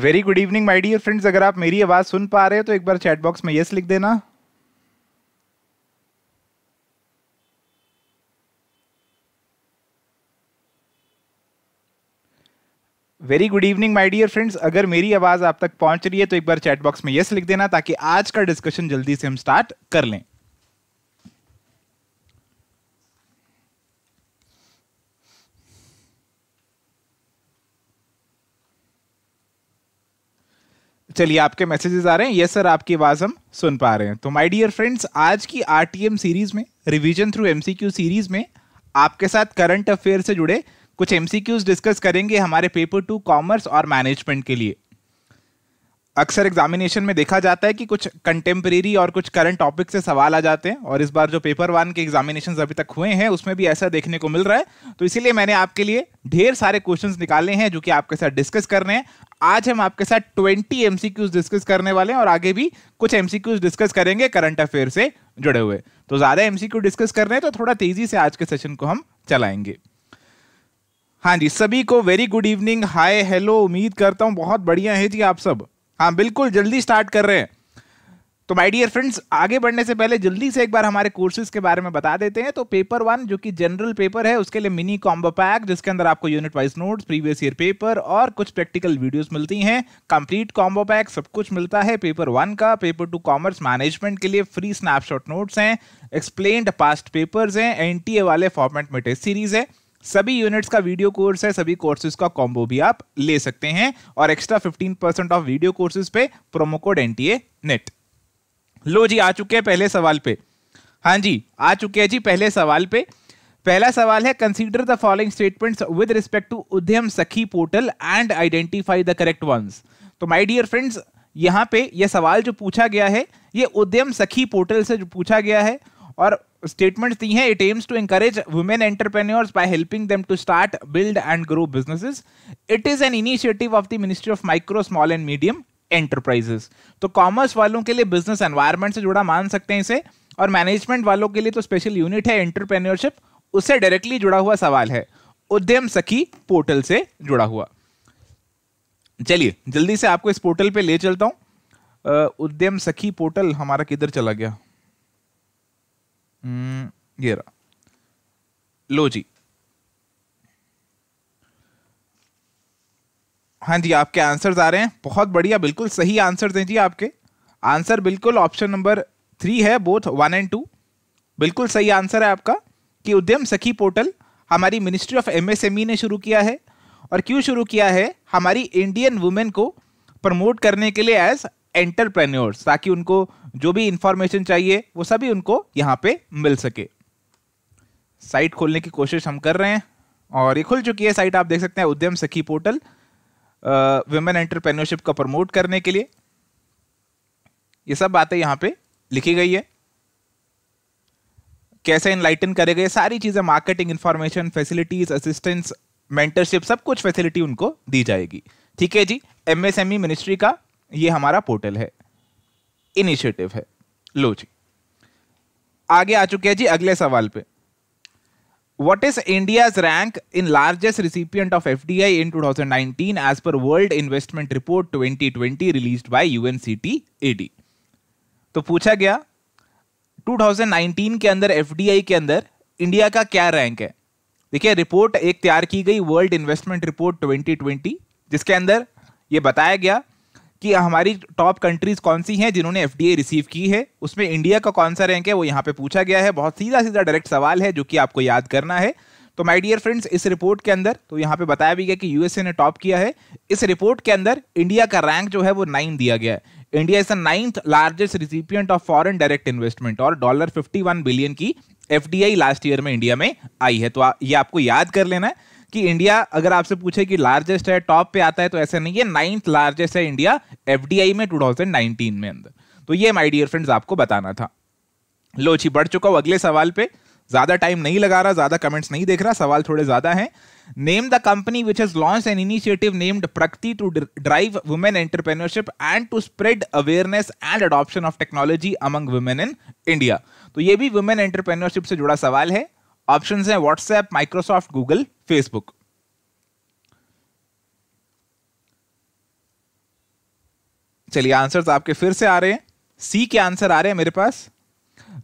Very good evening my dear friends अगर आप मेरी आवाज सुन पा रहे हो तो एक बार चैट बॉक्स में यस लिख देना very good evening my dear friends अगर मेरी आवाज आप तक पहुंच रही है तो एक बार चैट बॉक्स में यस लिख देना ताकि आज का डिस्कशन जल्दी से हम स्टार्ट कर लें चलिए आपके मैसेजेस आ रहे हैं ये सर आपकी आवाज़ हम सुन पा रहे हैं तो माय डियर फ्रेंड्स आज की आर सीरीज में रिवीजन थ्रू एमसीक्यू सीरीज में आपके साथ करंट अफेयर से जुड़े कुछ एमसीक्यूज डिस्कस करेंगे हमारे पेपर टू कॉमर्स और मैनेजमेंट के लिए अक्सर एग्जामिनेशन में देखा जाता है कि कुछ कंटेम्प्रेरी और कुछ करंट टॉपिक से सवाल आ जाते हैं और इस बार जो पेपर वन के एग्जामिनेशन अभी तक हुए हैं उसमें भी ऐसा देखने को मिल रहा है तो इसीलिए मैंने आपके लिए ढेर सारे क्वेश्चंस निकाले हैं जो कि आपके साथ डिस्कस कर रहे हैं आज हम आपके साथ ट्वेंटी एमसीक्यूज डिस्कस करने वाले हैं और आगे भी कुछ एमसीक्यूज डिस्कस करेंगे करंट अफेयर से जुड़े हुए तो ज्यादा एमसीक्यू डिस्कस कर रहे हैं तो थोड़ा तेजी से आज के सेशन को हम चलाएंगे हाँ जी सभी को very good evening hi hello उम्मीद करता हूँ बहुत बढ़िया है जी आप सब हाँ बिल्कुल जल्दी स्टार्ट कर रहे हैं तो माय डियर फ्रेंड्स आगे बढ़ने से पहले जल्दी से एक बार हमारे कोर्सेज के बारे में बता देते हैं तो पेपर वन जो कि जनरल पेपर है उसके लिए मिनी कॉम्बो पैक जिसके अंदर आपको unit wise notes previous year paper और कुछ प्रैक्टिकल वीडियोस मिलती हैं कंप्लीट कॉम्बो पैक सब कुछ मिलता है पेपर वन का पेपर टू कॉमर्स मैनेजमेंट के लिए फ्री स्नैपशॉट नोट्स हैं एक्सप्लेन पास्ट पेपर्स हैं एन वाले फॉर्मेट में टेस्ट सीरीज है सभी यूनिट्स का वीडियो कोर्स है सभी कोर्सेज का कॉम्बो भी आप ले सकते हैं और extra fifteen percent off video courses पे promo code N T net लो जी आ चुके हैं पहले सवाल पे हाँ जी आ चुके हैं जी पहले सवाल पे पहला सवाल है consider the following statements with respect to Udyam Sakhi portal and identify the correct ones तो माय डियर फ्रेंड्स यहाँ पे यह सवाल जो पूछा गया है ये उद्यम सखी पोर्टल से जो पूछा गया है और स्टेटमेंट्स दी हैं it aims to encourage women entrepreneurs by helping them to start build and grow businesses it is an initiative of the ministry of micro small and medium enterprises तो कॉमर्स वालों के लिए बिजनेस एनवायरमेंट से जुड़ा मान सकते हैं इसे और मैनेजमेंट वालों के लिए तो स्पेशल यूनिट है एंटरप्रेन्योरशिप उससे डायरेक्टली जुड़ा हुआ सवाल है उद्यम सखी पोर्टल से जुड़ा हुआ चलिए जल्दी से आपको इस पोर्टल पे ले चलता हूँ उद्यम सखी पोर्टल हमारा किधर चला गया Mm, ये रहा लो जी हाँ जी आपके आंसर्स आ रहे हैं बहुत बढ़िया बिल्कुल सही आंसर्स हैं जी आपके आंसर बिल्कुल ऑप्शन नंबर थ्री है बोथ वन एंड टू बिल्कुल सही आंसर है आपका कि उद्यम सखी पोर्टल हमारी मिनिस्ट्री ऑफ एमएसएमई ने शुरू किया है और क्यों शुरू किया है हमारी इंडियन वुमेन को प्रमोट करने के लिए एज एंटरप्रेन्योर्स ताकि उनको जो भी इंफॉर्मेशन चाहिए वो सभी उनको यहाँ पे मिल सके साइट खोलने की कोशिश हम कर रहे हैं और ये खुल चुकी है साइट आप देख सकते हैं Udyam Sakhi portal women entrepreneurship का प्रमोट करने के लिए ये सब बातें यहाँ पे लिखी गई है कैसे इनलाइटन करेगा ये सारी चीज़ें marketing information facilities assistance mentorship सब कुछ फैसिलिटी उनको दी जाएगी ठीक है जी एमएसएमई मिनिस्ट्री e का ये हमारा पोर्टल है इनिशिएटिव है लो जी आगे आ चुके हैं जी अगले सवाल पे what is India rank in largest recipient of F D I in two thousand nineteen as per world investment report twenty twenty release by U N C T A D तो पूछा गया टू थाउजेंड नाइनटीन के अंदर F के अंदर India का क्या rank है देखिए रिपोर्ट एक तैयार की गई world investment report twenty twenty जिसके अंदर यह बताया गया कि हमारी टॉप कंट्रीज कौन सी हैं जिन्होंने एफ रिसीव की है उसमें इंडिया का कौन सा रैंक है वो यहाँ पे पूछा गया है बहुत सीधा सीधा डायरेक्ट सवाल है जो कि आपको याद करना है तो माय डियर फ्रेंड्स इस रिपोर्ट के अंदर तो यहाँ पे बताया भी गया कि यूएसए ने टॉप किया है इस रिपोर्ट के अंदर इंडिया का रैंक जो है वो नाइन दिया गया है India is the ninth largest recipient of foreign direct investment और डॉलर फिफ्टी वन बिलियन की एफ लास्ट ईयर में इंडिया में आई है तो ये आपको याद कर लेना है कि इंडिया अगर आपसे पूछे कि लार्जेस्ट है टॉप पे आता है तो ऐसा नहीं है नाइन्थ लार्जेस्ट है इंडिया एफ में टू में अंदर तो ये माई डियर फ्रेंड्स आपको बताना था लो जी बढ़ चुका हूं अगले सवाल पे ज्यादा टाइम नहीं लगा रहा ज्यादा कमेंट्स नहीं देख रहा सवाल थोड़े ज्यादा हैं name the company which has launch an initiative named Prakriti to drive women entrepreneurship and to spread awareness and adoption of technology among women in India तो ये भी वुमेन एंटरप्रेन्योरशिप से जुड़ा सवाल है ऑप्शन हैं व्हाट्सएप माइक्रोसॉफ्ट गूगल फेसबुक चलिए answers आपके फिर से आ रहे हैं सी के आंसर आ रहे हैं मेरे पास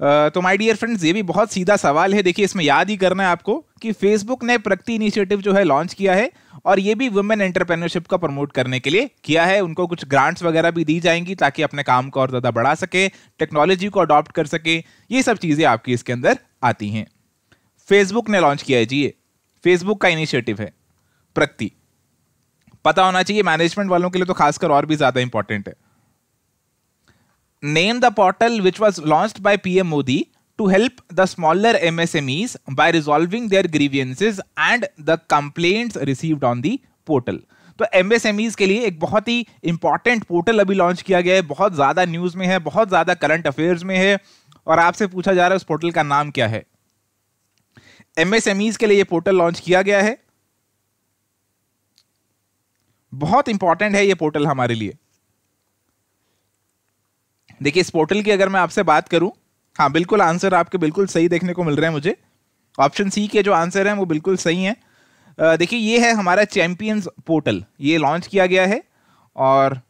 तो माय डियर फ्रेंड्स ये भी बहुत सीधा सवाल है देखिए इसमें याद ही करना है आपको कि फेसबुक ने प्रगति इनिशिएटिव जो है लॉन्च किया है और ये भी वुमेन एंटरप्रेन्योरशिप का प्रमोट करने के लिए किया है उनको कुछ ग्रांट्स वगैरह भी दी जाएंगी ताकि अपने काम को और ज़्यादा बढ़ा सके टेक्नोलॉजी को अडॉप्ट कर सके ये सब चीज़ें आपकी इसके अंदर आती हैं फेसबुक ने लॉन्च किया है जी ये फेसबुक का इनिशिएटिव है प्रगति पता होना चाहिए मैनेजमेंट वालों के लिए तो खासकर और भी ज्यादा इंपॉर्टेंट है name the portal which was launched by PM Modi to help the smaller MSMEs by resolving their grievances and the complaints received on the portal. तो एमएसएमईज के लिए एक बहुत ही इंपॉर्टेंट पोर्टल अभी लॉन्च किया गया है बहुत ज़्यादा न्यूज़ में है बहुत ज़्यादा करंट अफेयर्स में है और आपसे पूछा जा रहा है उस पोर्टल का नाम क्या है एमएसएमईज e के लिए ये पोर्टल लॉन्च किया गया है बहुत इंपॉर्टेंट है ये पोर्टल हमारे लिए देखिए इस पोर्टल की अगर मैं आपसे बात करूं हाँ बिल्कुल आंसर आपके बिल्कुल सही देखने को मिल रहे हैं मुझे ऑप्शन सी के जो आंसर हैं वो बिल्कुल सही हैं देखिए ये है हमारा चैंपियंस पोर्टल ये लॉन्च किया गया है और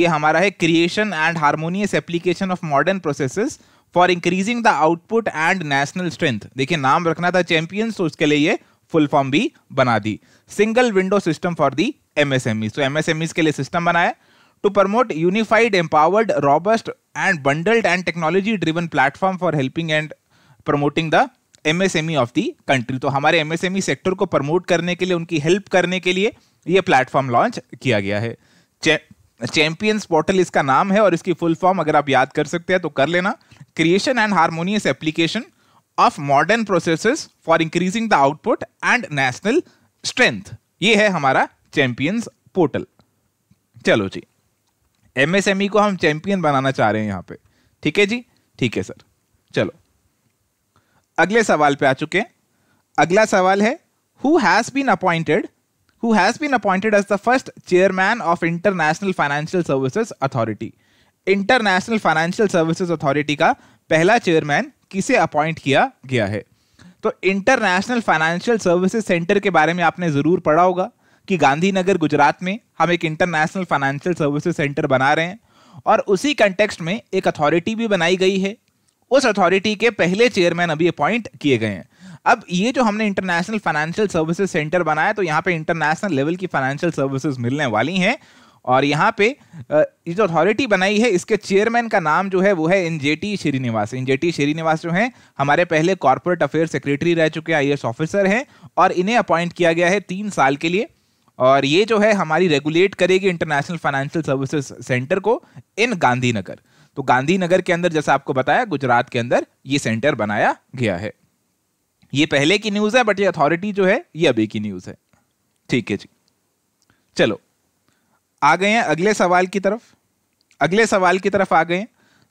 ये हमारा है creation and harmonious application of modern processes for increasing the output and national strength देखिए नाम रखना था चैंपियंस तो उसके लिए ये फुल फॉर्म भी बना दी single window system for the MSME तो एमएसएमई के लिए सिस्टम बनाया to promote unified empowered robust and bundled and technology driven platform for helping and promoting the MSME of the country तो हमारे एमएसएमई सेक्टर e को promote करने के लिए उनकी हेल्प करने के लिए यह प्लेटफॉर्म लॉन्च किया गया है चैंपियंस पोर्टल इसका नाम है और इसकी फुल फॉर्म अगर आप याद कर सकते हैं तो कर लेना creation and harmonious application of modern processes for increasing the output and national strength. ये है हमारा चैंपियंस पोर्टल चलो जी एमएसएमई e को हम चैंपियन बनाना चाह रहे हैं यहां पे ठीक है जी ठीक है सर चलो अगले सवाल पे आ चुके हैं अगला सवाल है who has been appointed who has been appointed as the first chairman of international financial services authority international financial services authority का पहला चेयरमैन किसे अपॉइंट किया गया है तो इंटरनेशनल फाइनेंशियल सर्विसेज सेंटर के बारे में आपने ज़रूर पढ़ा होगा कि गांधीनगर गुजरात में हम एक इंटरनेशनल फाइनेंशियल सर्विसेज सेंटर बना रहे हैं और उसी कंटेक्स्ट में एक अथॉरिटी भी बनाई गई है उस अथॉरिटी के पहले चेयरमैन अभी अपॉइंट किए गए हैं अब ये जो हमने इंटरनेशनल फाइनेंशियल सर्विसेज सेंटर बनाया तो यहाँ पे इंटरनेशनल लेवल की फाइनेंशियल सर्विसेज मिलने वाली हैं और यहाँ पे ये जो अथॉरिटी बनाई है इसके चेयरमैन का नाम जो है वो है एनजेटी श्रीनिवास एनजेटी श्रीनिवास जो हैं हमारे पहले कॉरपोरेट अफेयर सेक्रेटरी रह चुके आई ऑफिसर हैं और इन्हें अपॉइंट किया गया है तीन साल के लिए और ये जो है हमारी रेगुलेट करेगी इंटरनेशनल फाइनेंशियल सर्विसेज सेंटर को इन गांधीनगर तो गांधीनगर के अंदर जैसा आपको बताया गुजरात के अंदर ये सेंटर बनाया गया है ये पहले की न्यूज़ है बट ये अथॉरिटी जो है ये अभी की न्यूज़ है ठीक है जी चलो आ गए हैं अगले सवाल की तरफ अगले सवाल की तरफ आ गए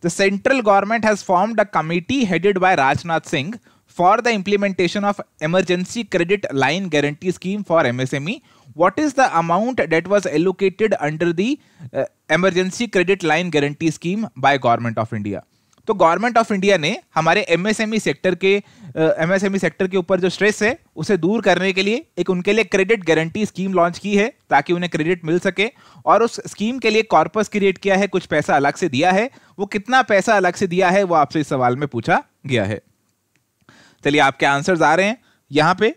the central government has formed a committee headed by Rajnath Singh for the implementation of emergency credit line guarantee scheme for MSME what is the amount that was allocated under the emergency credit line guarantee scheme by government of India तो government of India ने हमारे MSME sector e के MSME sector e के ऊपर जो stress है उसे दूर करने के लिए एक उनके लिए क्रेडिट गारंटी स्कीम लॉन्च की है ताकि उन्हें क्रेडिट मिल सके और उस स्कीम के लिए कॉर्पस क्रिएट किया है कुछ पैसा अलग से दिया है वो कितना पैसा अलग से दिया है वो आपसे इस सवाल में पूछा गया है चलिए आपके आंसर्स आ रहे हैं यहाँ पे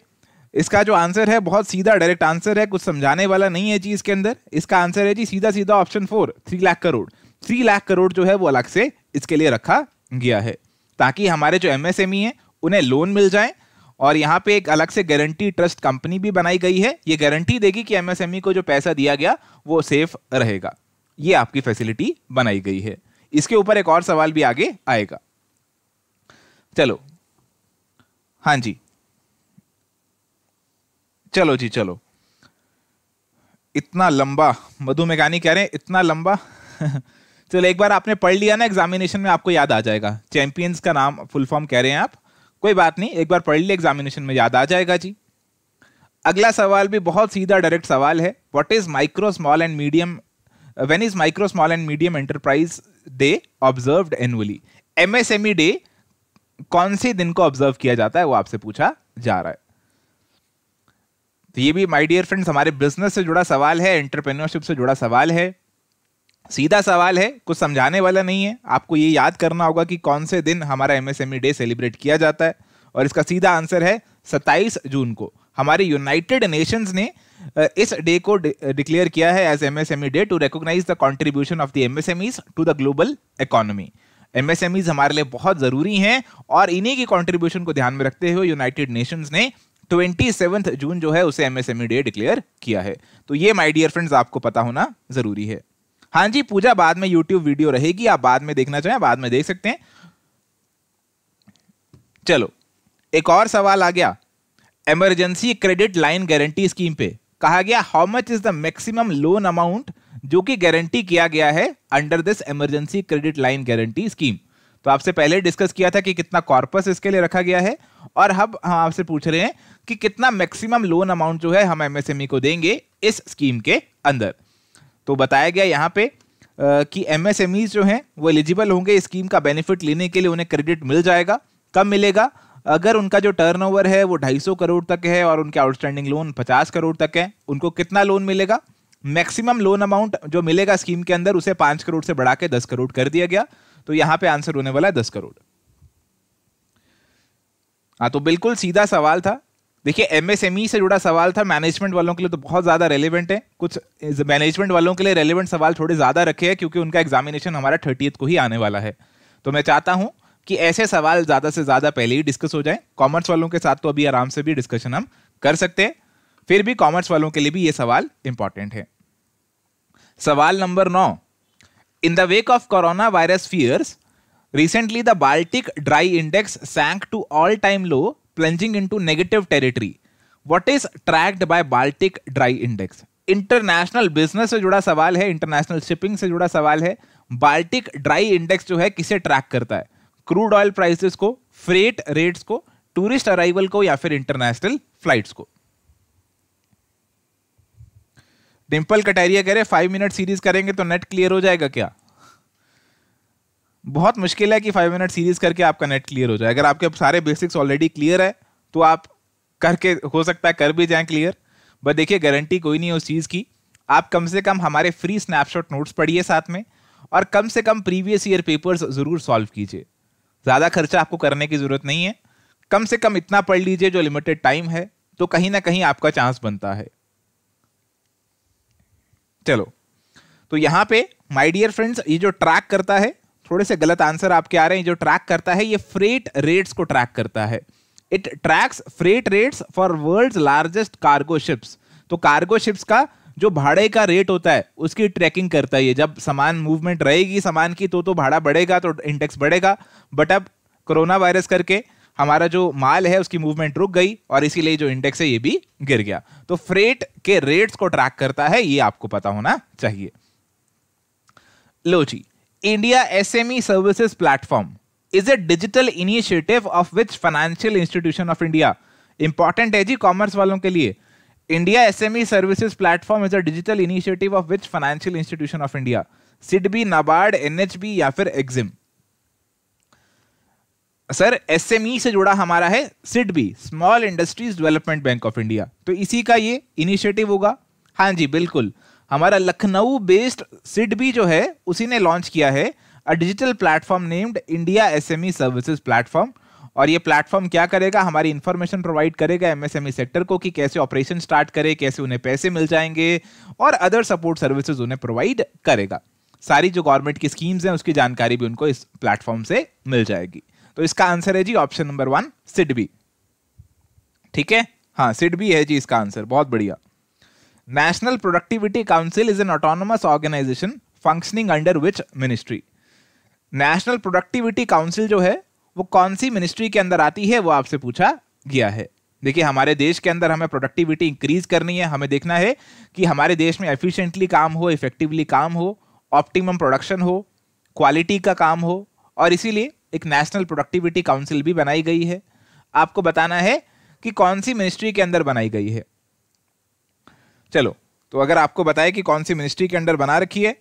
इसका जो आंसर है बहुत सीधा डायरेक्ट आंसर है कुछ समझाने वाला नहीं है जी इसके अंदर इसका आंसर है जी सीधा सीधा option four three lakh crore three lakh crore जो है वो अलग से इसके लिए रखा गया है ताकि हमारे जो एम एस e हैं उन्हें लोन मिल जाए और यहाँ पे एक अलग से गारंटी ट्रस्ट कंपनी भी बनाई गई है ये गारंटी देगी कि एमएसएमई e को जो पैसा दिया गया वो सेफ रहेगा ये आपकी फैसिलिटी बनाई गई है इसके ऊपर एक और सवाल भी आगे आएगा चलो हाँ जी चलो जी चलो इतना लंबा मधु मेघानी कह रहे हैं इतना लंबा चलो तो एक बार आपने पढ़ लिया ना एग्जामिनेशन में आपको याद आ जाएगा चैंपियंस का नाम फुल फॉर्म कह रहे हैं आप कोई बात नहीं एक बार पढ़ लिया एग्जामिनेशन में याद आ जाएगा जी अगला सवाल भी बहुत सीधा डायरेक्ट सवाल है what is micro small and medium when is micro small and medium enterprise day observe annually ई डे कौन से दिन को ऑब्जर्व किया जाता है वो आपसे पूछा जा रहा है तो ये भी माय डियर फ्रेंड्स हमारे बिजनेस से जुड़ा सवाल है एंटरप्रेन्योरशिप से जुड़ा सवाल है सीधा सवाल है कुछ समझाने वाला नहीं है आपको ये याद करना होगा कि कौन से दिन हमारा एमएसएमई डे सेलिब्रेट किया जाता है और इसका सीधा आंसर है 27 जून को हमारे यूनाइटेड नेशंस ने इस डे को डिक्लेयर किया है as MSME day to recognise the contribution of the MSMEs to the global economy MSMEs हमारे लिए बहुत जरूरी हैं और इन्हीं की कॉन्ट्रीब्यूशन को ध्यान में रखते हुए यूनाइटेड नेशंस ने ट्वेंटी जून जो है उसे एमएसएमई डे डिक्लेयर किया है तो ये माई डियर फ्रेंड्स आपको पता होना जरूरी है हाँ जी पूजा बाद में यूट्यूब वीडियो रहेगी आप बाद में देखना चाहें बाद में देख सकते हैं चलो एक और सवाल आ गया emergency credit line guarantee scheme पे कहा गया how much is the maximum loan amount जो कि गारंटी किया गया है under this emergency credit line guarantee scheme तो आपसे पहले डिस्कस किया था कि कितना कॉर्पस इसके लिए रखा गया है और हम हम आपसे पूछ रहे हैं कि कितना मैक्सिमम लोन अमाउंट जो है हम एमएसएमई e को देंगे इस स्कीम के अंदर तो बताया गया यहाँ पे कि एम जो हैं वो एलिजिबल होंगे स्कीम का बेनिफिट लेने के लिए उन्हें क्रेडिट मिल जाएगा कब मिलेगा अगर उनका जो टर्नओवर है वो सौ करोड़ तक है और उनके आउटस्टैंडिंग लोन पचास करोड़ तक है उनको कितना लोन मिलेगा मैक्सिमम लोन अमाउंट जो मिलेगा स्कीम के अंदर उसे पांच करोड़ से बढ़ा के दस करोड़ कर दिया गया तो यहां पे आंसर होने वाला है दस करोड़ हाँ तो बिल्कुल सीधा सवाल था देखिए एमएसएमई e से जुड़ा सवाल था मैनेजमेंट वालों के लिए तो बहुत ज़्यादा रेलिवेंट है कुछ मैनेजमेंट वालों के लिए रेलिवेंट सवाल थोड़े ज़्यादा रखे हैं क्योंकि उनका एग्जामिनेशन हमारा थर्टीथ को ही आने वाला है तो मैं चाहता हूं कि ऐसे सवाल ज़्यादा से ज़्यादा पहले ही डिस्कस हो जाए कॉमर्स वालों के साथ तो अभी आराम से भी डिस्कशन हम कर सकते हैं फिर भी कॉमर्स वालों के लिए भी ये सवाल इंपॉर्टेंट है सवाल नंबर नौ in the wake of corona virus fears recently the Baltic dry index sank to all time low plunging into negative territory what is tracked by baltic dry index international business से जुड़ा सवाल है international shipping से जुड़ा सवाल है Baltic dry index जो है किसे ट्रैक करता है क्रूड ऑयल प्राइसेस को फ्रेट रेट्स को टूरिस्ट अराइवल को या फिर इंटरनेशनल फ्लाइट्स को डिम्पल कटारिया कह रहे फाइव मिनट सीरीज करेंगे तो नेट क्लियर हो जाएगा क्या बहुत मुश्किल है कि फाइव मिनट सीरीज करके आपका नेट क्लियर हो जाए अगर आपके सारे बेसिक्स ऑलरेडी क्लियर है तो आप करके हो सकता है कर भी जाएं क्लियर बट देखिए गारंटी कोई नहीं है उस चीज़ की आप कम से कम हमारे फ्री स्नैपशॉट नोट्स पढ़िए साथ में और कम से कम प्रीवियस ईयर पेपर्स ज़रूर सॉल्व कीजिए ज़्यादा खर्चा आपको करने की ज़रूरत नहीं है कम से कम इतना पढ़ लीजिए जो लिमिटेड टाइम है तो कहीं ना कहीं आपका चांस बनता है चलो तो यहाँ पे माय डियर फ्रेंड्स ये जो ट्रैक करता है थोड़े से गलत आंसर आपके आ रहे हैं जो ट्रैक करता है ये फ्रेट रेट्स को ट्रैक करता है it tracks freight rates for world largest cargo ships तो कार्गो शिप्स का जो भाड़े का रेट होता है उसकी ट्रैकिंग करता है ये जब सामान मूवमेंट रहेगी सामान की तो तो भाड़ा बढ़ेगा तो इंडेक्स बढ़ेगा बट अब कोरोना वायरस करके हमारा जो माल है उसकी मूवमेंट रुक गई और इसीलिए जो इंडेक्स है ये भी गिर गया तो फ्रेट के रेट्स को ट्रैक करता है ये आपको पता होना चाहिए लो जी India S M E services platform is a digital initiative of which financial institution of India important है जी कॉमर्स वालों के लिए India S M E services platform is a digital initiative of which financial institution of India SIDBI NABARD N H B या फिर EXIM sir S M E से जुड़ा हमारा है SIDBI small industries development bank of India तो इसी का ये इनिशिएटिव होगा हाँ जी बिल्कुल हमारा लखनऊ बेस्ड सिड भी जो है उसी ने लॉन्च किया है a digital platform named India SME services platform और ये प्लेटफॉर्म क्या करेगा हमारी इन्फॉर्मेशन प्रोवाइड करेगा एमएसएमई सेक्टर e को कि कैसे ऑपरेशन स्टार्ट करे कैसे उन्हें पैसे मिल जाएंगे और अदर सपोर्ट सर्विसेज उन्हें प्रोवाइड करेगा सारी जो गवर्नमेंट की स्कीम्स हैं उसकी जानकारी भी उनको इस प्लेटफॉर्म से मिल जाएगी तो इसका आंसर है जी ऑप्शन नंबर वन सिडबी ठीक है हाँ सिडबी है जी इसका आंसर बहुत बढ़िया National Productivity Council is an autonomous organization functioning under which ministry national productivity council जो है वो कौन सी मिनिस्ट्री के अंदर आती है वो आपसे पूछा गया है देखिए हमारे देश के अंदर हमें प्रोडक्टिविटी इंक्रीज करनी है हमें देखना है कि हमारे देश में एफिशिएंटली काम हो इफेक्टिवली काम हो ऑप्टिमम प्रोडक्शन हो क्वालिटी का काम हो और इसीलिए एक नेशनल प्रोडक्टिविटी काउंसिल भी बनाई गई है आपको बताना है कि कौन सी मिनिस्ट्री के अंदर बनाई गई है चलो तो अगर आपको बताए कि कौन सी मिनिस्ट्री के अंडर बना रखी है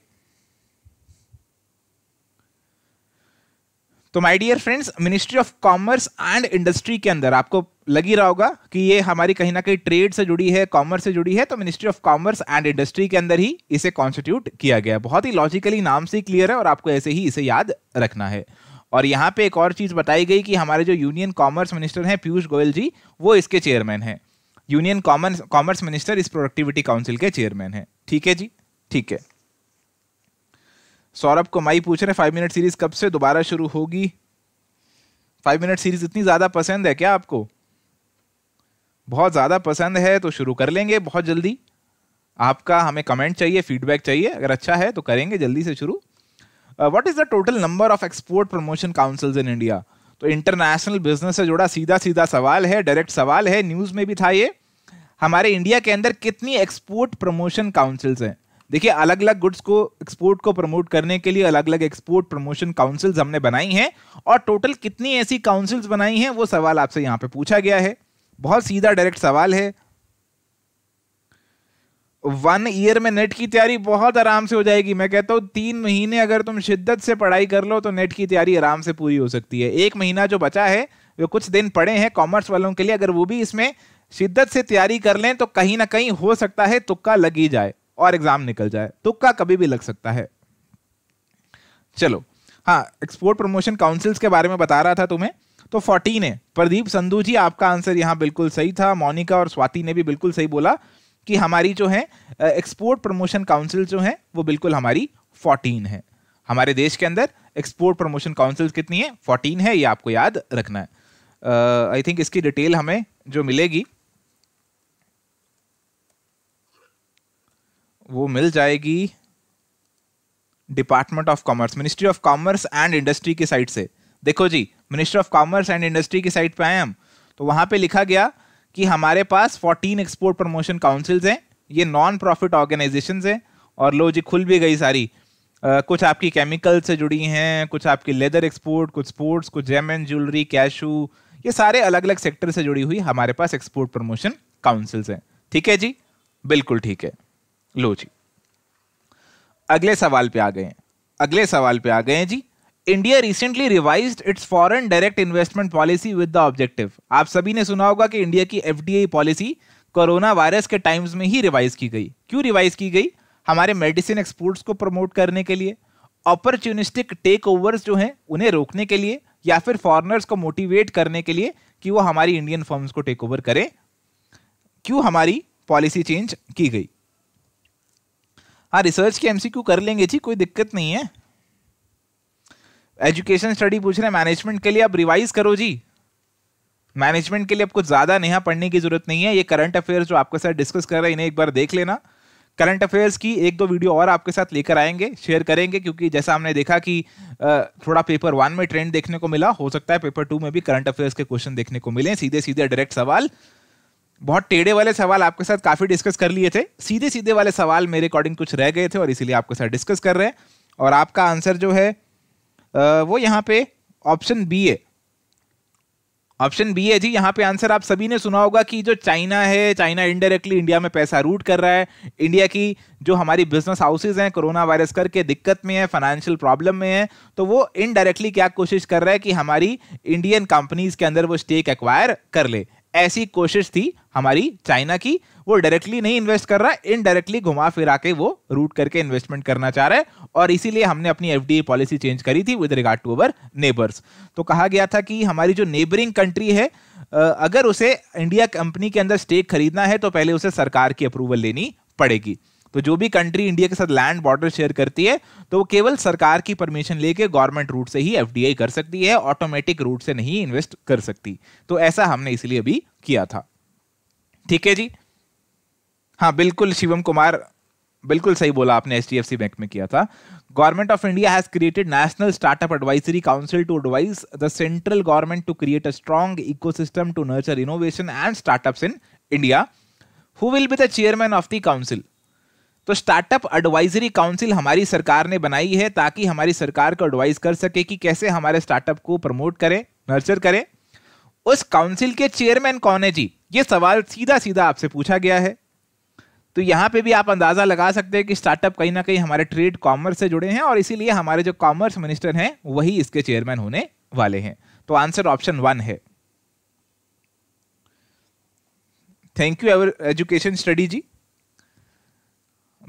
तो my dear friends ministry of commerce and industry के अंदर आपको लगी रहा होगा कि ये हमारी कहीं ना कहीं ट्रेड से जुड़ी है कॉमर्स से जुड़ी है तो ministry of commerce and industry के अंदर ही इसे कॉन्स्टिट्यूट किया गया बहुत ही लॉजिकली नाम से क्लियर है और आपको ऐसे ही इसे याद रखना है और यहाँ पे एक और चीज़ बताई गई कि हमारे जो यूनियन कॉमर्स मिनिस्टर हैं पीयूष गोयल जी वो इसके चेयरमैन हैं यूनियन कॉमन कॉमर्स मिनिस्टर इस प्रोडक्टिविटी काउंसिल के चेयरमैन है ठीक है जी ठीक है सौरभ कुमाई पूछ रहे फाइव मिनट सीरीज कब से दोबारा शुरू होगी फाइव मिनट सीरीज इतनी ज़्यादा पसंद है क्या आपको बहुत ज़्यादा पसंद है तो शुरू कर लेंगे बहुत जल्दी आपका हमें कमेंट चाहिए फीडबैक चाहिए अगर अच्छा है तो करेंगे जल्दी से शुरू what is the total number of export promotion councils in India तो इंटरनेशनल बिजनेस से जुड़ा सीधा सीधा सवाल है डायरेक्ट सवाल है न्यूज़ में भी था ये हमारे इंडिया के अंदर कितनी एक्सपोर्ट प्रमोशन काउंसिल्स हैं देखिए अलग अलग गुड्स को एक्सपोर्ट को प्रमोट करने के लिए अलग अलग एक्सपोर्ट प्रमोशन काउंसिल्स हमने बनाई हैं और टोटल कितनी ऐसी काउंसिल्स बनाई हैं वो सवाल आपसे यहाँ पे पूछा गया है बहुत सीधा डायरेक्ट सवाल है वन ईयर में नेट की तैयारी बहुत आराम से हो जाएगी मैं कहता हूँ तीन महीने अगर तुम शिद्दत से पढ़ाई कर लो तो नेट की तैयारी आराम से पूरी हो सकती है एक महीना जो बचा है जो कुछ दिन पड़े हैं कॉमर्स वालों के लिए अगर वो भी इसमें शिद्दत से तैयारी कर लें तो कहीं ना कहीं हो सकता है तुक्का लग ही जाए और एग्जाम निकल जाए तुक्का कभी भी लग सकता है चलो हाँ एक्सपोर्ट प्रमोशन काउंसिल्स के बारे में बता रहा था तुम्हें तो फोर्टीन है प्रदीप संधु जी आपका आंसर यहाँ बिल्कुल सही था मोनिका और स्वाति ने भी बिल्कुल सही बोला कि हमारी जो है एक्सपोर्ट प्रमोशन काउंसिल जो है वो बिल्कुल हमारी फोर्टीन है हमारे देश के अंदर एक्सपोर्ट प्रमोशन काउंसिल्स कितनी है फोर्टीन है ये आपको याद रखना है आई uh, थिंक इसकी डिटेल हमें जो मिलेगी वो मिल जाएगी department of commerce ministry of commerce and industry की साइड से देखो जी ministry of commerce and industry की साइड पे आए हम तो वहां पे लिखा गया कि हमारे पास 14 एक्सपोर्ट प्रमोशन काउंसिल्स हैं ये नॉन प्रॉफिट ऑर्गेनाइजेशन हैं और लो जी खुल भी गई सारी Uh, कुछ आपकी केमिकल से जुड़ी हैं कुछ आपकी लेदर एक्सपोर्ट कुछ स्पोर्ट्स कुछ जेम एंड ज्वेलरी कैशू ये सारे अलग अलग सेक्टर से जुड़ी हुई हमारे पास एक्सपोर्ट प्रमोशन काउंसिल्स हैं ठीक है जी बिल्कुल ठीक है लो जी अगले सवाल पे आ गए हैं अगले सवाल पे आ गए हैं जी India recently revise its foreign direct investment policy with the objective आप सभी ने सुना होगा कि इंडिया की एफ पॉलिसी कोरोना वायरस के टाइम्स में ही रिवाइज की गई क्यों रिवाइज की गई हमारे मेडिसिन एक्सपोर्ट्स को प्रमोट करने के लिए अपॉर्चुनिस्टिक टेक ओवर्स जो हैं उन्हें रोकने के लिए या फिर फॉरनर्स को मोटिवेट करने के लिए कि वो हमारी इंडियन फर्म्स को टेक ओवर करें क्यों हमारी पॉलिसी चेंज की गई हाँ रिसर्च के एमसीक्यू कर लेंगे जी कोई दिक्कत नहीं है एजुकेशन स्टडी पूछ रहे मैनेजमेंट के लिए आप रिवाइज करो जी मैनेजमेंट के लिए आपको ज़्यादा नया पढ़ने की जरूरत नहीं है ये करंट अफेयर्स जो आपके साथ डिस्कस कर रहे हैं इन्हें एक बार देख लेना करंट अफेयर्स की एक दो वीडियो और आपके साथ लेकर आएंगे शेयर करेंगे क्योंकि जैसा हमने देखा कि थोड़ा पेपर वन में ट्रेंड देखने को मिला हो सकता है पेपर टू में भी करंट अफेयर्स के क्वेश्चन देखने को मिले सीधे सीधे डायरेक्ट सवाल बहुत टेढ़े वाले सवाल आपके साथ काफ़ी डिस्कस कर लिए थे सीधे सीधे वाले सवाल मेरे अकॉर्डिंग कुछ रह गए थे और इसीलिए आपके साथ डिस्कस कर रहे हैं और आपका आंसर जो है वो यहाँ पे ऑप्शन बी है ऑप्शन बी है जी यहाँ पे आंसर आप सभी ने सुना होगा कि जो चाइना है चाइना इनडायरेक्टली इंडिया में पैसा रूट कर रहा है इंडिया की जो हमारी बिजनेस हाउसेज हैं कोरोना वायरस करके दिक्कत में है फाइनेंशियल प्रॉब्लम में है तो वो इनडायरेक्टली क्या कोशिश कर रहा है कि हमारी इंडियन कंपनीज के अंदर वो स्टेक एक्वायर कर ले ऐसी कोशिश थी हमारी चाइना की वो डायरेक्टली नहीं इन्वेस्ट कर रहा इनडायरेक्टली घुमा फिरा के वो रूट करके इन्वेस्टमेंट करना चाह रहा है और इसीलिए हमने अपनी एफ पॉलिसी चेंज करी थी with regard to our neighbours तो कहा गया था कि हमारी जो नेबरिंग कंट्री है अगर उसे इंडिया कंपनी के अंदर स्टेक खरीदना है तो पहले उसे सरकार की अप्रूवल लेनी पड़ेगी तो जो भी कंट्री इंडिया के साथ लैंड बॉर्डर शेयर करती है तो वो केवल सरकार की परमिशन लेके गवर्नमेंट रूट से ही एफ कर सकती है ऑटोमेटिक रूट से नहीं इन्वेस्ट कर सकती तो ऐसा हमने इसलिए अभी किया था ठीक है जी हाँ बिल्कुल शिवम कुमार बिल्कुल सही बोला आपने H D F C bank में किया था government of India has created national startup advisory council to advise the central government to create a strong ecosystem to nurture innovation and startup in India who will be the chairman of the council तो startup advisory council हमारी सरकार ने बनाई है ताकि हमारी सरकार को एडवाइज कर सके कि कैसे हमारे स्टार्टअप को प्रमोट करें नर्चर करें उस काउंसिल के चेयरमैन कौन है जी ये सवाल सीधा सीधा आपसे पूछा गया है तो यहाँ पे भी आप अंदाज़ा लगा सकते हैं कि स्टार्टअप कहीं ना कहीं हमारे ट्रेड कॉमर्स से जुड़े हैं और इसीलिए हमारे जो कॉमर्स मिनिस्टर हैं वही इसके चेयरमैन होने वाले हैं तो आंसर ऑप्शन वन है thank you ever education study ji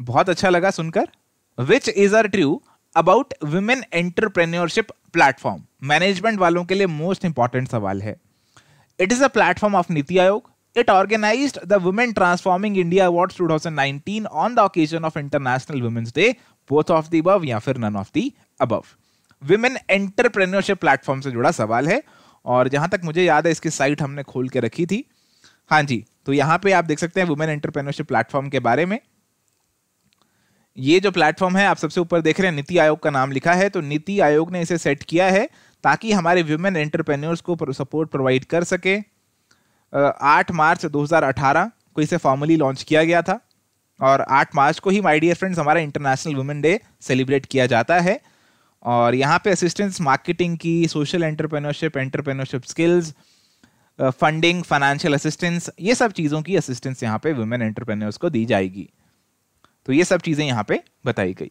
बहुत अच्छा लगा सुनकर which is are true about women entrepreneurship platform management वालों के लिए मोस्ट इंपॉर्टेंट सवाल है it is a platform of NITI Aayog the women transforming India award two thousand nineteen on the occasion of international women's day both of the above या फिर none of the above. Women entrepreneurship platform से जुड़ा सवाल है और जहां तक मुझे याद है इसकी साइट हमने खोल के रखी थी हाँ जी तो यहाँ पे आप देख सकते हैं वुमेन एंटरप्रेन्योरशिप प्लेटफॉर्म के बारे में ये जो प्लेटफॉर्म है आप सबसे ऊपर देख रहे हैं नीति आयोग का नाम लिखा है तो नीति आयोग ने इसे सेट किया है ताकि हमारे वुमेन एंटरप्रेन्योर्स को सपोर्ट प्रोवाइड कर सके आठ मार्च 2018 को इसे फॉर्मली लॉन्च किया गया था और आठ मार्च को ही माय डियर फ्रेंड्स हमारा इंटरनेशनल वुमेन डे सेलिब्रेट किया जाता है और यहाँ पे असिस्टेंस मार्केटिंग की social entrepreneurship entrepreneurship skills funding financial assistance ये सब चीज़ों की असिस्टेंस यहाँ पे वुमेन एंटरप्रेन्योर्स को दी जाएगी तो ये सब चीज़ें यहाँ पे बताई गई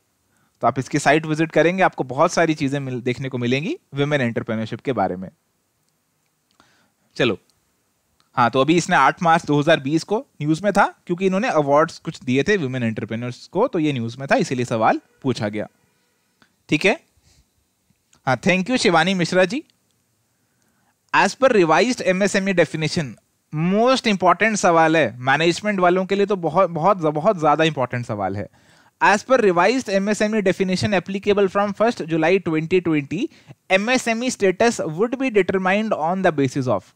तो आप इसकी साइट विजिट करेंगे आपको बहुत सारी चीज़ें मिल देखने को मिलेंगी वेमेन एंटरप्रेन्योरशिप के बारे में चलो हाँ तो अभी इसने 8 मार्च 2020 को न्यूज़ में था क्योंकि इन्होंने अवार्ड्स कुछ दिए थे वुमेन एंटरप्रेन्योर्स को तो ये न्यूज़ में था इसीलिए सवाल पूछा गया ठीक है हाँ thank you Shivani Mishra ji as per revise M M S MSME definition most important सवाल है मैनेजमेंट वालों के लिए तो बहुत बहुत बहुत ज़्यादा इंपॉर्टेंट सवाल है as per revise M S M E definition applicable from first July twenty twenty M S M E status would be determined on the basis of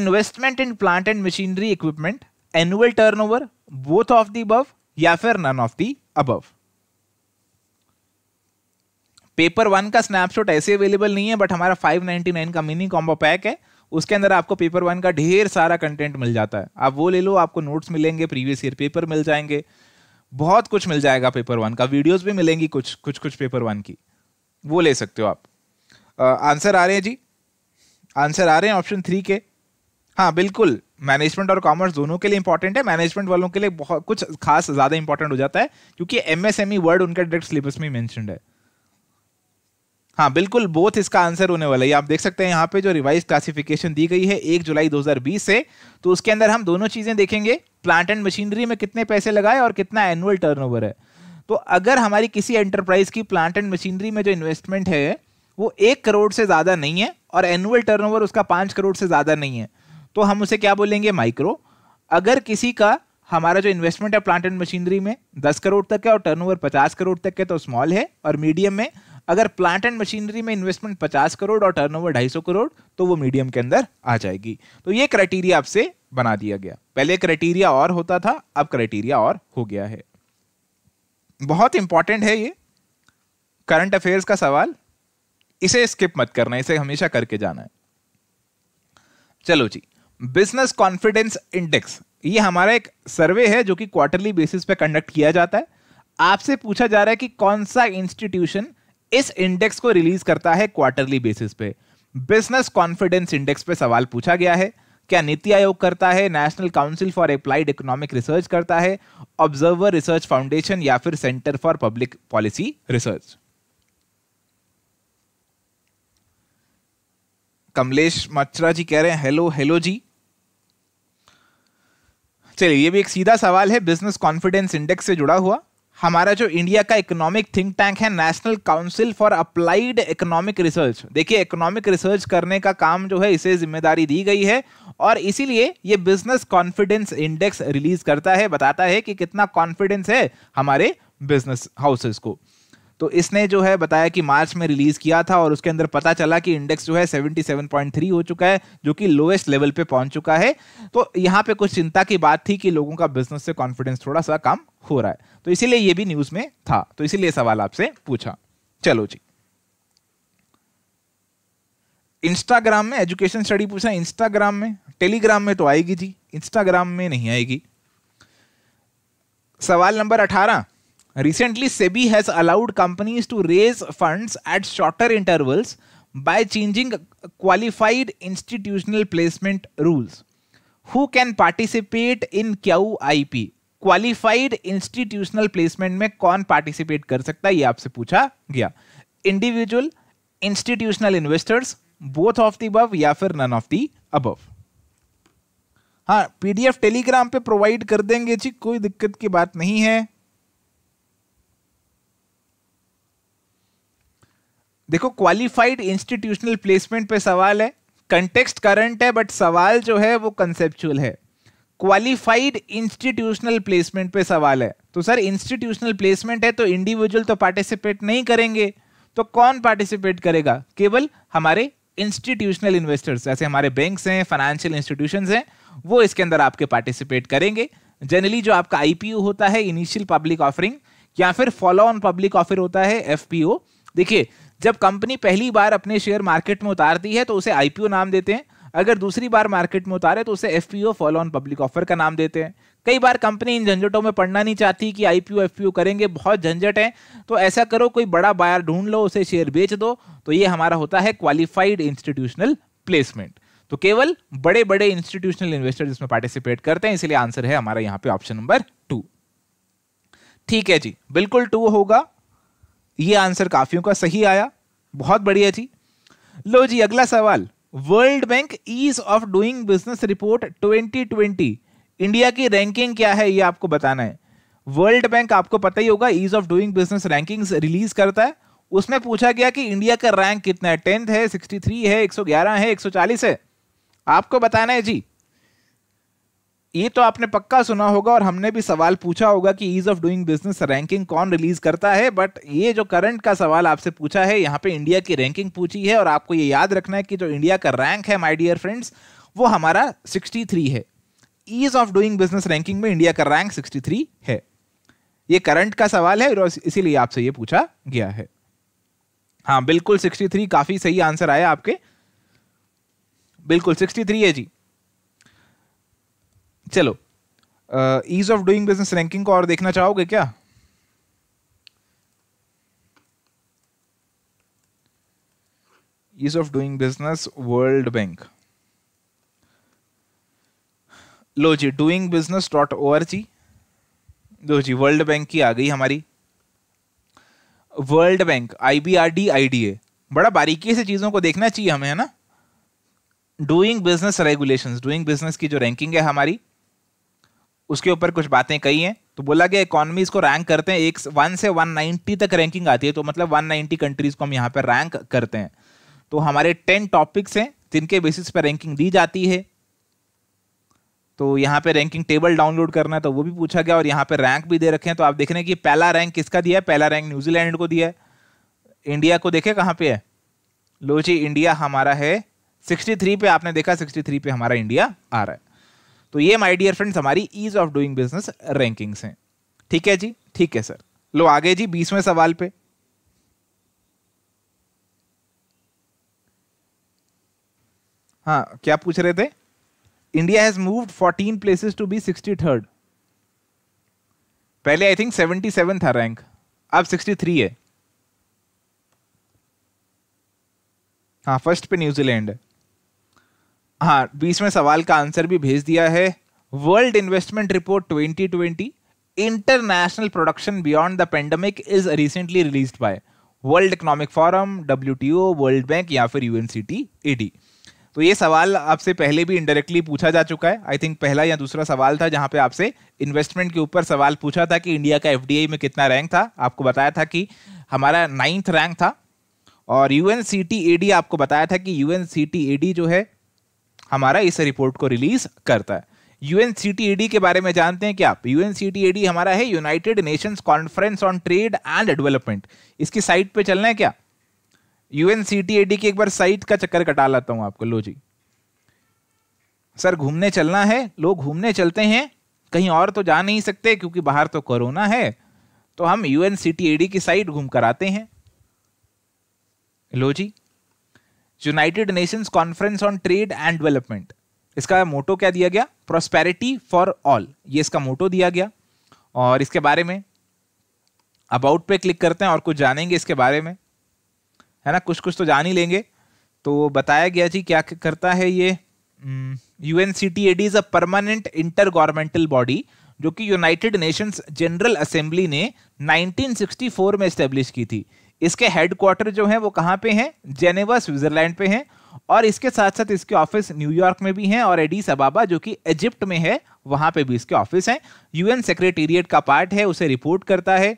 investment in plant and machinery equipment annual turnover both of the above या फिर none of the above paper one का snapshot ऐसे available नहीं है but हमारा 599 का mini combo pack है उसके अंदर आपको पेपर वन का ढेर सारा कंटेंट मिल जाता है आप वो ले लो आपको नोट्स मिलेंगे प्रीवियस ईयर पेपर मिल जाएंगे बहुत कुछ मिल जाएगा पेपर वन का वीडियोस भी मिलेंगी कुछ कुछ कुछ पेपर वन की वो ले सकते हो आप आंसर आ रहे हैं जी आंसर आ रहे हैं ऑप्शन थ्री के हाँ बिल्कुल मैनेजमेंट और कॉमर्स दोनों के लिए इंपॉर्टेंट है मैनेजमेंट वालों के लिए बहुत कुछ खास ज़्यादा इंपॉर्टेंट हो जाता है क्योंकि एमएसएमई वर्ड उनका डायरेक्ट सिलेबस में मैंशनड है हाँ बिल्कुल बोथ इसका आंसर होने वाला है आप देख सकते हैं यहाँ पे जो रिवाइज क्लासिफिकेशन दी गई है एक जुलाई 2020 से तो उसके अंदर हम दोनों चीज़ें देखेंगे प्लांट एंड मशीनरी में कितने पैसे लगाए और कितना एनुअल टर्नओवर है तो अगर हमारी किसी एंटरप्राइज की प्लांट एंड मशीनरी में जो इन्वेस्टमेंट है वो एक करोड़ से ज़्यादा नहीं है और एनुअल टर्न उसका पाँच करोड़ से ज़्यादा नहीं है तो हम उसे क्या बोलेंगे माइक्रो अगर किसी का हमारा जो इन्वेस्टमेंट है प्लांट एंड मशीनरी में दस करोड़ तक है और टर्नओवर पचास करोड़ तक है तो स्मॉल है और मीडियम में अगर प्लांट एंड मशीनरी में इन्वेस्टमेंट पचास करोड़ और टर्नओवर ओवर करोड़ तो वो मीडियम के अंदर आ जाएगी तो ये क्राइटेरिया आपसे बना दिया गया पहले क्राइटेरिया और होता था अब क्राइटेरिया और हो गया है बहुत इंपॉर्टेंट है ये करंट अफेयर्स का सवाल इसे स्किप मत करना इसे हमेशा करके जाना है चलो जी बिजनेस कॉन्फिडेंस इंडेक्स ये हमारा एक सर्वे है जो कि क्वार्टरली बेसिस पे कंडक्ट किया जाता है आपसे पूछा जा रहा है कि कौन सा इंस्टीट्यूशन इस इंडेक्स को रिलीज करता है क्वार्टरली बेसिस पे बिजनेस कॉन्फिडेंस इंडेक्स पे सवाल पूछा गया है क्या नीति आयोग करता है national council for applied economic research करता है ऑब्जर्वर रिसर्च फाउंडेशन या फिर centre for public policy research Kamlesh Machra ji कह रहे हैं हेलो हेलो जी चलिए ये भी एक सीधा सवाल है बिजनेस कॉन्फिडेंस इंडेक्स से जुड़ा हुआ हमारा जो इंडिया का इकोनॉमिक थिंक टैंक है national council for applied economic research देखिए इकोनॉमिक रिसर्च करने का काम जो है इसे जिम्मेदारी दी गई है और इसीलिए ये बिजनेस कॉन्फिडेंस इंडेक्स रिलीज करता है बताता है कि कितना कॉन्फिडेंस है हमारे बिजनेस हाउसेस को तो इसने जो है बताया कि मार्च में रिलीज किया था और उसके अंदर पता चला कि इंडेक्स जो है 77.3 हो चुका है जो कि लोएस्ट लेवल पे पहुंच चुका है तो यहाँ पे कुछ चिंता की बात थी कि लोगों का बिजनेस से कॉन्फिडेंस थोड़ा सा कम हो रहा है तो इसीलिए ये भी न्यूज में था तो इसीलिए सवाल आपसे पूछा चलो जी इंस्टाग्राम में एजुकेशन स्टडी पूछा इंस्टाग्राम में टेलीग्राम में तो आएगी जी इंस्टाग्राम में नहीं आएगी सवाल नंबर अठारह Recently, SEBI has allowed companies to raise funds at shorter intervals by changing qualified institutional placement rules. Who can participate in Q IP? Qualified institutional placement में कौन पार्टिसिपेट कर सकता है ये आपसे पूछा गया individual institutional investors both of the above या फिर नन ऑफ दी अबव हाँ पीडीएफ टेलीग्राम पे प्रोवाइड कर देंगे जी कोई दिक्कत की बात नहीं है देखो क्वालिफाइड इंस्टीट्यूशनल प्लेसमेंट पे सवाल है कंटेक्स्ट करंट है बट सवाल जो है वो कंसेप्चुअल है क्वालिफाइड इंस्टीट्यूशनल प्लेसमेंट पे सवाल है तो सर इंस्टीट्यूशनल प्लेसमेंट है तो इंडिविजुअल तो पार्टिसिपेट नहीं करेंगे तो कौन पार्टिसिपेट करेगा केवल हमारे इंस्टीट्यूशनल इन्वेस्टर्स जैसे हमारे बैंक्स हैं फाइनेंशियल इंस्टीट्यूशन हैं वो इसके अंदर आपके पार्टिसिपेट करेंगे जनरली जो आपका आईपीओ होता है इनिशियल पब्लिक ऑफरिंग या फिर फॉलो ऑन पब्लिक ऑफर होता है एफ देखिए जब कंपनी पहली बार अपने शेयर मार्केट में उतारती है तो उसे आईपीओ नाम देते हैं अगर दूसरी बार मार्केट में उतारे तो उसे F P follow on public offer का नाम देते हैं कई बार कंपनी इन झंझटों में पढ़ना नहीं चाहती कि आईपीओ एफपीओ करेंगे बहुत झंझट है तो ऐसा करो कोई बड़ा बायर ढूंढ लो उसे शेयर बेच दो तो ये हमारा होता है क्वालिफाइड इंस्टीट्यूशनल प्लेसमेंट तो केवल बड़े बड़े इंस्टीट्यूशनल इन्वेस्टर इसमें पार्टिसिपेट करते हैं इसलिए आंसर है हमारा यहाँ पे ऑप्शन नंबर टू ठीक है जी बिल्कुल टू होगा ये आंसर काफियों का सही आया बहुत बढ़िया जी लो जी अगला सवाल world bank ease of doing business report 2020 India की रैंकिंग क्या है ये आपको बताना है वर्ल्ड बैंक आपको पता ही होगा ease of doing business ranking release करता है उसमें पूछा गया कि इंडिया का रैंक कितना है टेंथ है सिक्सटी है एक है एक है आपको बताना है जी ये तो आपने पक्का सुना होगा और हमने भी सवाल पूछा होगा कि ease of doing business ranking कौन रिलीज करता है बट ये जो करंट का सवाल आपसे पूछा है यहाँ पे इंडिया की रैंकिंग पूछी है और आपको ये याद रखना है कि जो इंडिया का रैंक है माई डियर फ्रेंड्स वो हमारा 63 है ease of doing business ranking में इंडिया का रैंक 63 है ये करंट का सवाल है इसीलिए आपसे ये पूछा गया है हाँ बिल्कुल 63 काफी सही आंसर आया आपके बिल्कुल 63 है जी चलो ease of doing business ranking को और देखना चाहोगे क्या ease of doing business world bank लो जी doing business dot O R G लो जी वर्ल्ड बैंक की आ गई हमारी world bank I B R D I D A बड़ा बारीकी से चीज़ों को देखना चाहिए हमें है ना doing business regulation doing business की जो रैंकिंग है हमारी उसके ऊपर कुछ बातें कही हैं तो बोला गया इकोनॉमीज को रैंक करते हैं एक वन से वन नाइन्टी तक रैंकिंग आती है तो मतलब वन नाइन्टी कंट्रीज को हम यहाँ पर रैंक करते हैं तो हमारे टेन टॉपिक्स हैं जिनके बेसिस पर रैंकिंग दी जाती है तो यहाँ पे रैंकिंग टेबल डाउनलोड करना है तो वो भी पूछा गया और यहाँ पे रैंक भी दे रखे हैं तो आप देख रहे हैं कि पहला रैंक किसका दिया है पहला रैंक न्यूजीलैंड को दिया है इंडिया को देखे कहाँ पे है लो जी इंडिया हमारा है 63 पे आपने देखा 63 पे हमारा इंडिया आ रहा है तो ये माई डियर फ्रेंड्स हमारी ease of doing business rankings हैं ठीक है जी ठीक है सर लो आगे जी बीसवें सवाल पे हाँ क्या पूछ रहे थे India has moved 14 places to be third पहले आई थिंक 77 था रैंक अब 63 है हाँ फर्स्ट पे न्यूजीलैंड है हाँ बीच में सवाल का आंसर भी भेज दिया है world investment report 2020 international production beyond the pandemic is recently release by world economic forum W world bank या फिर यू एडी तो ये सवाल आपसे पहले भी इंडायरेक्टली पूछा जा चुका है आई थिंक पहला या दूसरा सवाल था जहां पे आपसे इन्वेस्टमेंट के ऊपर सवाल पूछा था कि इंडिया का एफ में कितना रैंक था आपको बताया था कि हमारा नाइन्थ रैंक था और यू एन आपको बताया था कि यू एन जो है हमारा इस रिपोर्ट को रिलीज करता है यू यूएनसीटीएडी के बारे में जानते हैं क्या आप यू यूएनसीटीएडी हमारा है United Nations conference on trade and development इसकी साइट पे चलना है क्या यू यूएनसीटीएडी की एक बार साइट का चक्कर कटा लाता हूं आपको लो जी सर घूमने चलना है लोग घूमने चलते हैं कहीं और तो जा नहीं सकते क्योंकि बाहर तो कोरोना है तो हम यू एन की साइट घूम कर आते हैं लो जी United Nations conference on trade and development इसका मोटो क्या दिया गया प्रोस्पेरिटी फॉर ऑल ये इसका मोटो दिया गया और इसके बारे में अबाउट पे क्लिक करते हैं और कुछ जानेंगे इसके बारे में है ना कुछ कुछ तो जान ही लेंगे तो बताया गया जी क्या करता है ये U N C T AD is a permanent intergovernmental body जो कि यूनाइटेड नेशंस जनरल असेंबली ने 1964 में इस्टेब्लिश की थी इसके हेडक्वार्टर जो है वो कहाँ पे हैं जेनेवा स्विट्जरलैंड पे हैं और इसके साथ साथ इसके ऑफिस न्यूयॉर्क में भी हैं और एडिस अबाबा जो कि इजिप्ट में है वहाँ पे भी इसके ऑफिस हैं यूएन सेक्रेटेरिएट का पार्ट है उसे रिपोर्ट करता है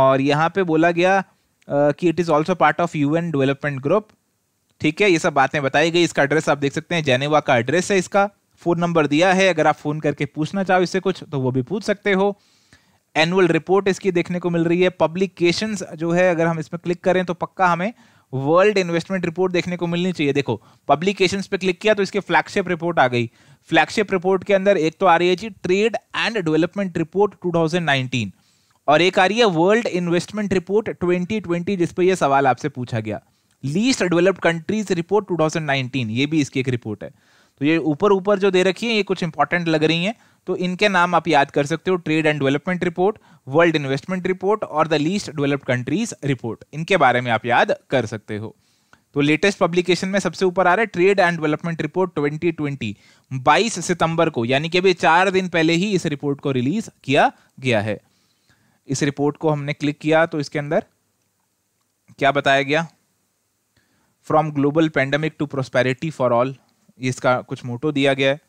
और यहाँ पे बोला गया कि it is also part of UN development group ठीक है ये सब बातें बताई गई इसका एड्रेस आप देख सकते हैं जेनेवा का एड्रेस है इसका फ़ोन नंबर दिया है अगर आप फ़ोन करके पूछना चाहो इससे कुछ तो वो भी पूछ सकते हो एनुअल रिपोर्ट इसकी देखने को मिल रही है पब्लिकेशन जो है अगर हम इसमें क्लिक करें तो पक्का हमें वर्ल्ड इन्वेस्टमेंट रिपोर्ट देखने को मिलनी चाहिए देखो पब्लिकेशन पे क्लिक किया तो इसके फ्लैगशिप रिपोर्ट आ गई फ्लैगशिप रिपोर्ट के अंदर एक तो आ रही है जी ट्रेड एंड डेवलपमेंट रिपोर्ट 2019 और एक आ रही है वर्ल्ड इन्वेस्टमेंट रिपोर्ट 2020 जिस जिसपे यह सवाल आपसे पूछा गया लीस्ट डेवलप्ड कंट्रीज रिपोर्ट 2019 ये भी इसकी एक रिपोर्ट है तो ये ऊपर ऊपर जो दे रखी है ये कुछ इंपॉर्टेंट लग रही हैं तो इनके नाम आप याद कर सकते हो trade and development report world investment report और the least developed countries report इनके बारे में आप याद कर सकते हो तो लेटेस्ट पब्लिकेशन में सबसे ऊपर आ रहा है ट्रेड एंड डेवलपमेंट रिपोर्ट 2020 22 सितंबर को यानी कि अभी चार दिन पहले ही इस रिपोर्ट को रिलीज किया गया है इस रिपोर्ट को हमने क्लिक किया तो इसके अंदर क्या बताया गया from global pandemic to prosperity for all ये इसका कुछ मोटो दिया गया है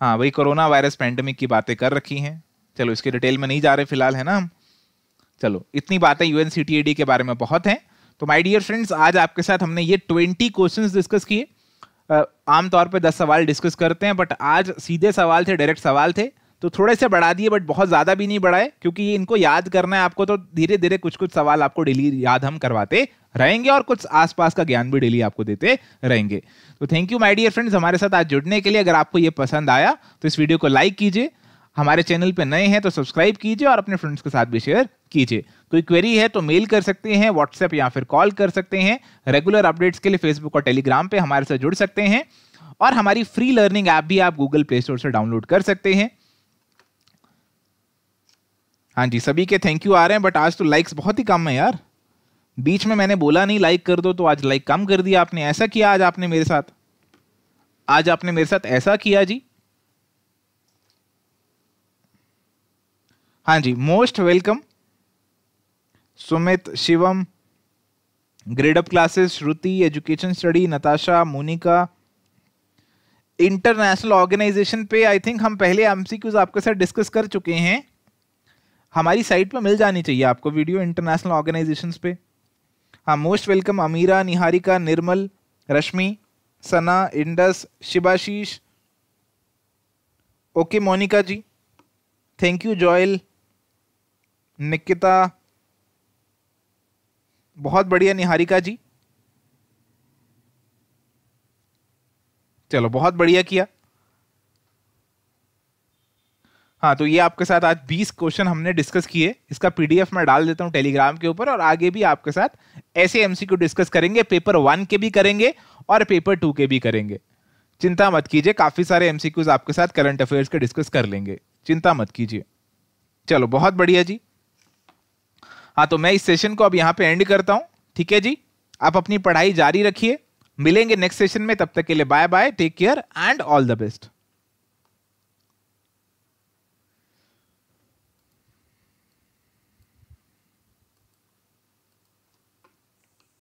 हाँ वही कोरोना वायरस पैंडमिक की बातें कर रखी हैं चलो इसके डिटेल में नहीं जा रहे फिलहाल है ना हम चलो इतनी बातें यू के बारे में बहुत हैं तो माई डियर फ्रेंड्स आज आपके साथ हमने ये ट्वेंटी क्वेश्चन डिस्कस किए आमतौर पर दस सवाल डिस्कस करते हैं बट आज सीधे सवाल थे डायरेक्ट सवाल थे तो थोड़े से बढ़ा दिए बट बहुत ज़्यादा भी नहीं बढ़ाए क्योंकि इनको याद करना है आपको तो धीरे धीरे कुछ कुछ सवाल आपको डेली याद हम करवाते रहेंगे और कुछ आसपास का ज्ञान भी डेली आपको देते रहेंगे तो thank you my dear friends हमारे साथ आज जुड़ने के लिए अगर आपको ये पसंद आया तो इस वीडियो को लाइक कीजिए हमारे चैनल पर नए हैं तो सब्सक्राइब कीजिए और अपने फ्रेंड्स के साथ भी शेयर कीजिए कोई क्वेरी है तो मेल कर सकते हैं व्हाट्सएप या फिर कॉल कर सकते हैं रेगुलर अपडेट्स के लिए फेसबुक और टेलीग्राम पर हमारे साथ जुड़ सकते हैं और हमारी फ्री लर्निंग ऐप भी आप गूगल प्ले स्टोर से डाउनलोड कर सकते हैं हाँ जी सभी के थैंक यू आ रहे हैं बट आज तो लाइक्स बहुत ही कम है यार बीच में मैंने बोला नहीं लाइक कर दो तो आज लाइक कम कर दिया आपने ऐसा किया आज आपने मेरे साथ आज आपने मेरे साथ ऐसा किया जी हाँ जी most welcome Sumit Shivam Gradeup classes Shruti education study Natasha Monica international organisation पे आई थिंक हम पहले एमसीक्यूज आपके साथ डिस्कस कर चुके हैं हमारी साइट पर मिल जानी चाहिए आपको वीडियो इंटरनेशनल ऑर्गेनाइजेशन पे हाँ most welcome Amira Niharika Nirmal Rashmi Sana Indus Shibashish okay Monica ji thank you Joyal Nikita बहुत बढ़िया निहारिका जी चलो बहुत बढ़िया किया हाँ तो ये आपके साथ आज 20 क्वेश्चन हमने डिस्कस किए इसका पीडीएफ मैं डाल देता हूँ टेलीग्राम के ऊपर और आगे भी आपके साथ ऐसे एमसीक्यू डिस्कस करेंगे पेपर वन के भी करेंगे और पेपर टू के भी करेंगे चिंता मत कीजिए काफी सारे एम आपके साथ करंट अफेयर्स के डिस्कस कर लेंगे चिंता मत कीजिए चलो बहुत बढ़िया जी हाँ तो मैं इस सेशन को अब यहाँ पे एंड करता हूँ ठीक है जी आप अपनी पढ़ाई जारी रखिए मिलेंगे नेक्स्ट सेशन में तब तक के लिए bye bye take care and all the best